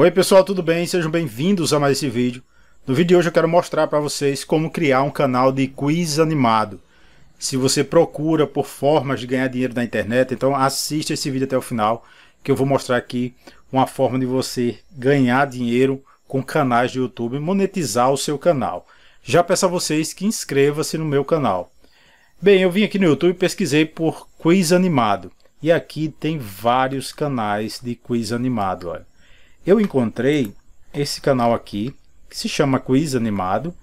Oi pessoal, tudo bem? Sejam bem-vindos a mais esse vídeo. No vídeo de hoje eu quero mostrar para vocês como criar um canal de quiz animado. Se você procura por formas de ganhar dinheiro na internet, então assista esse vídeo até o final, que eu vou mostrar aqui uma forma de você ganhar dinheiro com canais de YouTube, monetizar o seu canal. Já peço a vocês que inscreva-se no meu canal. Bem, eu vim aqui no YouTube e pesquisei por quiz animado. E aqui tem vários canais de quiz animado, olha eu encontrei esse canal aqui, que se chama Quiz Animado.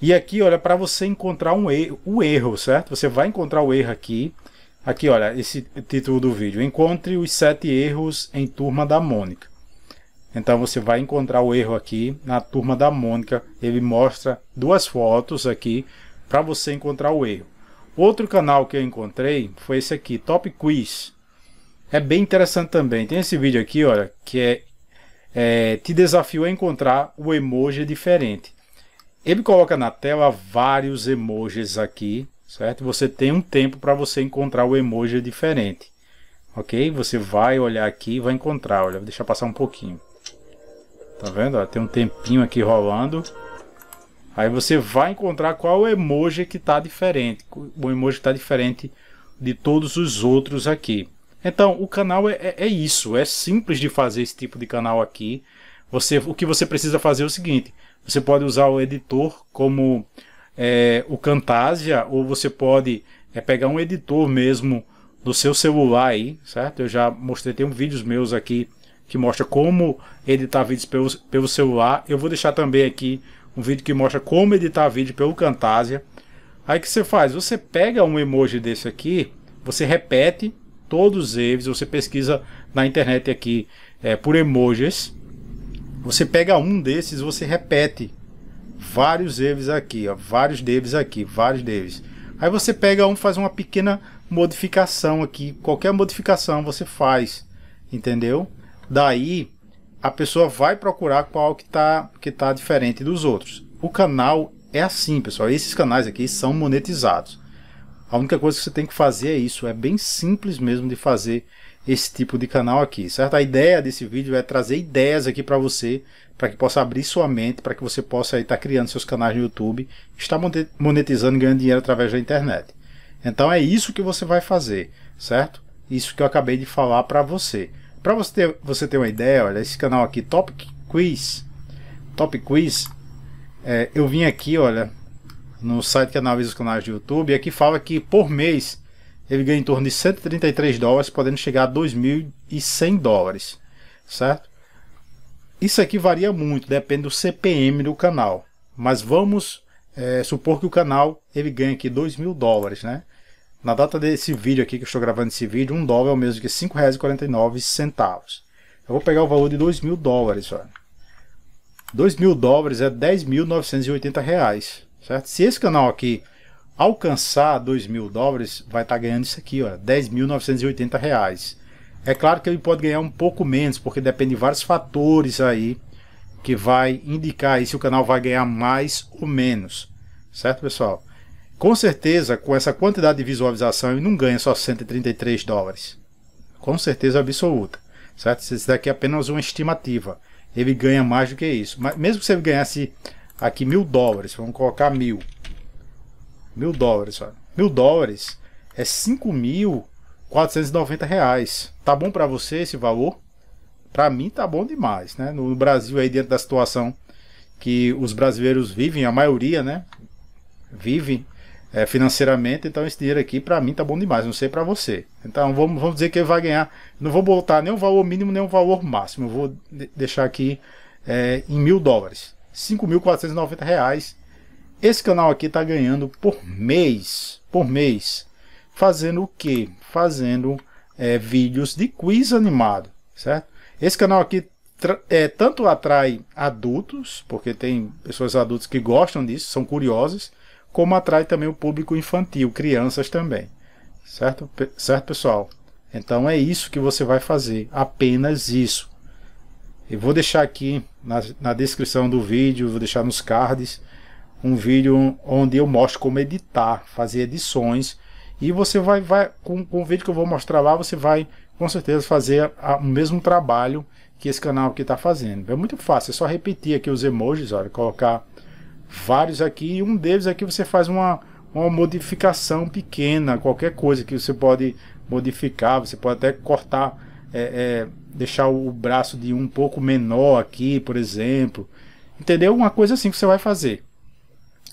E aqui, olha, para você encontrar um erro, o erro, certo? Você vai encontrar o erro aqui. Aqui, olha, esse título do vídeo. Encontre os sete erros em Turma da Mônica. Então, você vai encontrar o erro aqui na Turma da Mônica. Ele mostra duas fotos aqui para você encontrar o erro. Outro canal que eu encontrei foi esse aqui, Top Quiz. É bem interessante também. Tem esse vídeo aqui, olha, que é é, te desafio a encontrar o emoji diferente. Ele coloca na tela vários emojis aqui, certo? Você tem um tempo para você encontrar o emoji diferente. Ok? Você vai olhar aqui e vai encontrar. Olha, vou deixar passar um pouquinho. Tá vendo? Ó, tem um tempinho aqui rolando. Aí você vai encontrar qual emoji que está diferente. O emoji está diferente de todos os outros aqui. Então, o canal é, é, é, isso. É simples de fazer esse tipo de canal aqui. Você, o que você precisa fazer é o seguinte: você pode usar o editor como é, o Camtasia, ou você pode é, pegar um editor mesmo do seu celular aí, certo? Eu já mostrei, tem um vídeos meus aqui que mostra como editar vídeos pelo, pelo celular. Eu vou deixar também aqui um vídeo que mostra como editar vídeo pelo Camtasia. Aí que você faz? Você pega um emoji desse aqui, você repete Todos eles, você pesquisa na internet aqui é, por emojis. Você pega um desses você repete vários eles aqui, ó, vários deles aqui, vários deles. Aí você pega um, faz uma pequena modificação aqui, qualquer modificação você faz, entendeu? Daí a pessoa vai procurar qual que tá, que tá diferente dos outros. O canal é assim, pessoal. Esses canais aqui são monetizados. A única coisa que você tem que fazer é isso, é bem simples mesmo de fazer esse tipo de canal aqui, certo? A ideia desse vídeo é trazer ideias aqui para você, para que possa abrir sua mente, para que você possa estar tá criando seus canais no YouTube, estar monetizando e ganhando dinheiro através da internet. Então é isso que você vai fazer, certo? Isso que eu acabei de falar para você. Para você ter, você ter uma ideia, olha, esse canal aqui, Top Quiz, Top Quiz, é, eu vim aqui, olha, no site que analisa os canais do YouTube, é que fala que por mês ele ganha em torno de 133 dólares, podendo chegar a 2.100 dólares, certo? Isso aqui varia muito, depende do CPM do canal, mas vamos é, supor que o canal ele ganha aqui 2.000 dólares, né? Na data desse vídeo aqui que eu estou gravando esse vídeo, um dólar é o mesmo que R$ 5,49. Eu vou pegar o valor de 2 mil dólares, olha. 2 mil dólares é 10.980 reais. Certo? Se esse canal aqui alcançar 2 mil dólares, vai estar tá ganhando isso aqui, ó, 10.980 reais. É claro que ele pode ganhar um pouco menos, porque depende de vários fatores aí que vai indicar aí se o canal vai ganhar mais ou menos. Certo, pessoal? Com certeza, com essa quantidade de visualização, ele não ganha só 133 dólares. Com certeza absoluta. Certo? Isso daqui é apenas uma estimativa. Ele ganha mais do que isso. Mas mesmo que ele ganhasse aqui mil dólares, vamos colocar mil. Mil dólares, olha. Mil dólares é 5.490 reais. Tá bom para você esse valor? Para mim tá bom demais, né? No Brasil aí dentro da situação que os brasileiros vivem, a maioria, né? Vive é, financeiramente, então esse dinheiro aqui para mim tá bom demais, não sei para você. Então vamos, vamos dizer que ele vai ganhar, não vou botar nem o valor mínimo nem o valor máximo, eu vou deixar aqui é, em mil dólares. 5.490 reais. Esse canal aqui está ganhando por mês, por mês, fazendo o quê? Fazendo é, vídeos de quiz animado, certo? Esse canal aqui é, tanto atrai adultos, porque tem pessoas adultas que gostam disso, são curiosas, como atrai também o público infantil, crianças também, certo? Certo, pessoal? Então é isso que você vai fazer, apenas isso. Eu vou deixar aqui na, na descrição do vídeo, vou deixar nos cards, um vídeo onde eu mostro como editar, fazer edições. E você vai, vai com, com o vídeo que eu vou mostrar lá, você vai com certeza fazer a, o mesmo trabalho que esse canal aqui está fazendo. É muito fácil, é só repetir aqui os emojis, olha, colocar vários aqui e um deles aqui é você faz uma, uma modificação pequena, qualquer coisa que você pode modificar, você pode até cortar é, é, deixar o braço de um pouco menor aqui, por exemplo. Entendeu? Uma coisa assim que você vai fazer.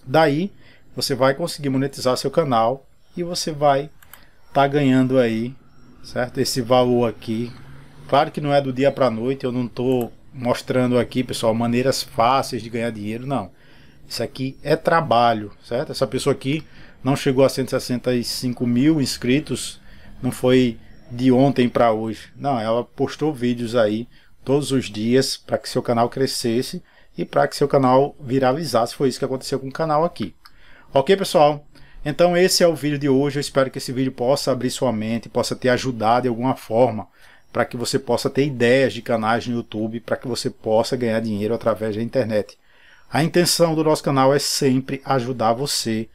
Daí você vai conseguir monetizar seu canal e você vai estar tá ganhando aí, certo? Esse valor aqui. Claro que não é do dia para noite, eu não estou mostrando aqui, pessoal, maneiras fáceis de ganhar dinheiro, não. Isso aqui é trabalho, certo? Essa pessoa aqui não chegou a 165 mil inscritos, não foi de ontem para hoje. Não, ela postou vídeos aí todos os dias para que seu canal crescesse e para que seu canal viralizasse. Foi isso que aconteceu com o canal aqui. Ok, pessoal? Então esse é o vídeo de hoje. Eu espero que esse vídeo possa abrir sua mente, possa te ajudar de alguma forma para que você possa ter ideias de canais no YouTube, para que você possa ganhar dinheiro através da internet. A intenção do nosso canal é sempre ajudar você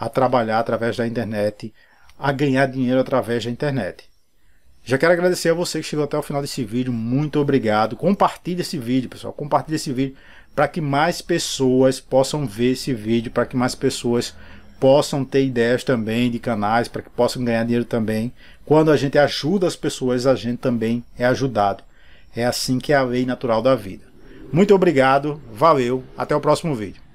a trabalhar através da internet, a ganhar dinheiro através da internet. Já quero agradecer a você que chegou até o final desse vídeo. Muito obrigado. Compartilhe esse vídeo, pessoal. Compartilhe esse vídeo para que mais pessoas possam ver esse vídeo, para que mais pessoas possam ter ideias também de canais, para que possam ganhar dinheiro também. Quando a gente ajuda as pessoas, a gente também é ajudado. É assim que é a lei natural da vida. Muito obrigado, valeu, até o próximo vídeo.